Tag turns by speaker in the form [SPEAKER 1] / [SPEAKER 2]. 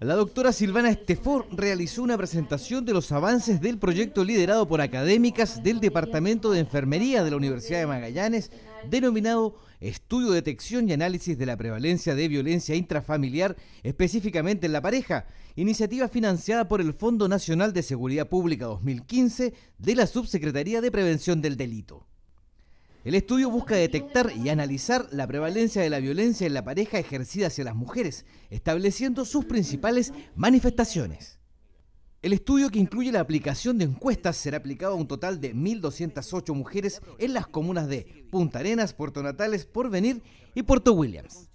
[SPEAKER 1] La doctora Silvana Estefor realizó una presentación de los avances del proyecto liderado por académicas del Departamento de Enfermería de la Universidad de Magallanes, denominado Estudio, Detección y Análisis de la Prevalencia de Violencia Intrafamiliar, específicamente en la pareja, iniciativa financiada por el Fondo Nacional de Seguridad Pública 2015 de la Subsecretaría de Prevención del Delito. El estudio busca detectar y analizar la prevalencia de la violencia en la pareja ejercida hacia las mujeres, estableciendo sus principales manifestaciones. El estudio que incluye la aplicación de encuestas será aplicado a un total de 1.208 mujeres en las comunas de Punta Arenas, Puerto Natales, Porvenir y Puerto Williams.